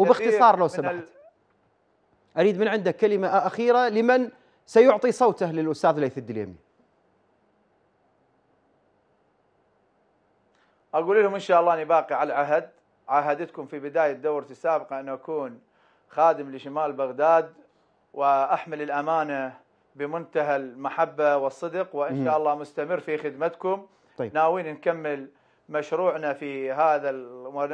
وباختصار لو سمحت اريد من عندك كلمه اخيره لمن سيعطي صوته للاستاذ ليث الدليمي اقول لهم ان شاء الله اني باقي على العهد عاهدتكم في بدايه دورتي السابقه ان اكون خادم لشمال بغداد واحمل الامانه بمنتهى المحبه والصدق وان شاء الله مستمر في خدمتكم طيب. ناويين نكمل مشروعنا في هذا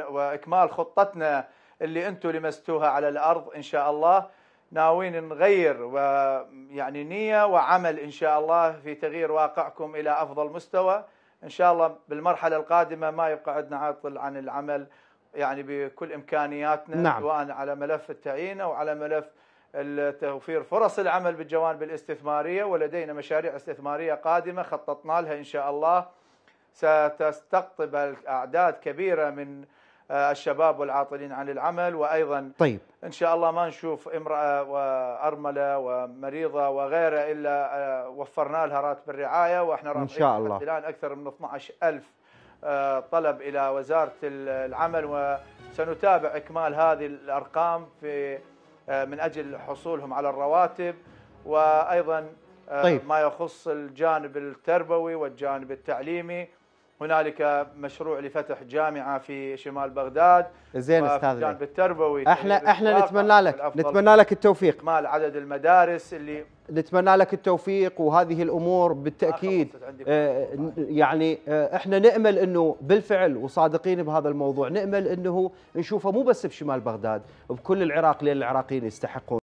واكمال خطتنا اللي انتم لمستوها على الارض ان شاء الله ناويين نغير ويعني نيه وعمل ان شاء الله في تغيير واقعكم الى افضل مستوى ان شاء الله بالمرحله القادمه ما يبقى عندنا عاطل عن العمل يعني بكل امكانياتنا نعم. سواء على ملف التعيين او على ملف توفير فرص العمل بالجوانب الاستثماريه ولدينا مشاريع استثماريه قادمه خططنا لها ان شاء الله ستستقطب اعداد كبيره من آه، الشباب والعاطلين عن العمل وايضا طيب ان شاء الله ما نشوف امراه وارمله ومريضه وغيرها الا آه، وفرنا لها راتب الرعايه واحنا رافعين ان شاء الله الان اكثر من 12000 آه، طلب الى وزاره العمل وسنتابع اكمال هذه الارقام في من اجل حصولهم على الرواتب وايضا طيب. ما يخص الجانب التربوي والجانب التعليمي هنالك مشروع لفتح جامعه في شمال بغداد زين استاذ جانب التربوي احنا إيه، احنا نتمنى لك نتمنى لك التوفيق مال عدد المدارس اللي نتمنى لك التوفيق وهذه الامور بالتاكيد آه يعني آه احنا نامل انه بالفعل وصادقين بهذا الموضوع نامل انه نشوفه مو بس بشمال بغداد بكل العراق لان العراقيين يستحقون